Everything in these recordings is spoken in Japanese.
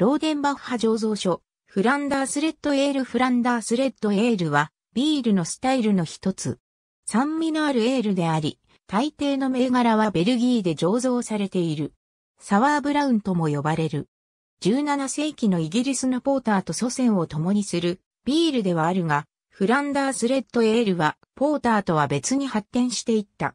ローデンバッハ醸造所、フランダースレッドエールフランダースレッドエールは、ビールのスタイルの一つ。酸味のあるエールであり、大抵の銘柄はベルギーで醸造されている。サワーブラウンとも呼ばれる。17世紀のイギリスのポーターと祖先を共にするビールではあるが、フランダースレッドエールはポーターとは別に発展していった。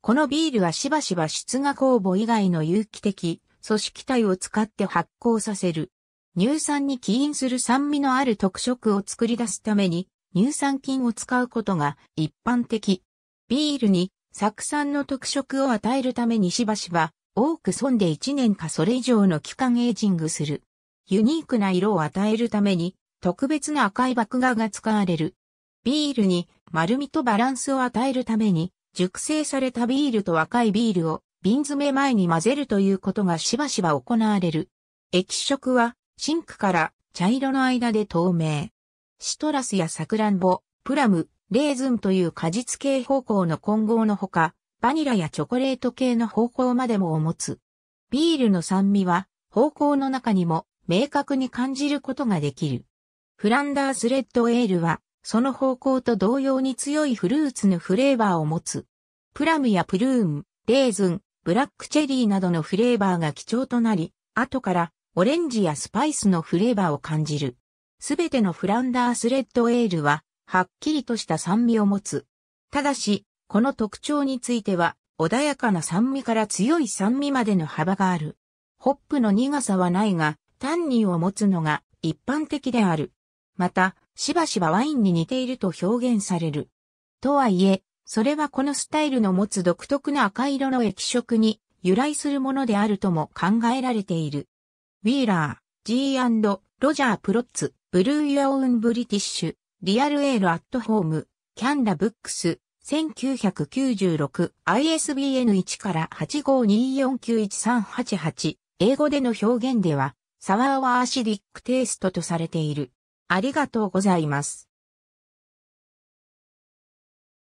このビールはしばしば出芽酵母以外の有機的組織体を使って発酵させる。乳酸に起因する酸味のある特色を作り出すために乳酸菌を使うことが一般的。ビールに酢酸の特色を与えるためにしばしば多く損で1年かそれ以上の期間エイジングする。ユニークな色を与えるために特別な赤い麦芽が使われる。ビールに丸みとバランスを与えるために熟成されたビールと若いビールを瓶詰め前に混ぜるということがしばしば行われる。液色は、シンクから茶色の間で透明。シトラスやサクランボ、プラム、レーズンという果実系方向の混合のほか、バニラやチョコレート系の方向までもを持つ。ビールの酸味は、方向の中にも明確に感じることができる。フランダースレッドエールは、その方向と同様に強いフルーツのフレーバーを持つ。プラムやプルーン、レーズン、ブラックチェリーなどのフレーバーが貴重となり、後からオレンジやスパイスのフレーバーを感じる。すべてのフランダースレッドエールは、はっきりとした酸味を持つ。ただし、この特徴については、穏やかな酸味から強い酸味までの幅がある。ホップの苦さはないが、タンニンを持つのが一般的である。また、しばしばワインに似ていると表現される。とはいえ、それはこのスタイルの持つ独特な赤色の液色に由来するものであるとも考えられている。ウィーラー、G& ロジャー・プロッツ、ブルー・ヨーン・ブリティッシュ、リアル・エール・アット・ホーム、キャンダ・ブックス、1996 ISBN 1から8524913888英語での表現ではサワーワーシディックテイストとされている。ありがとうございます。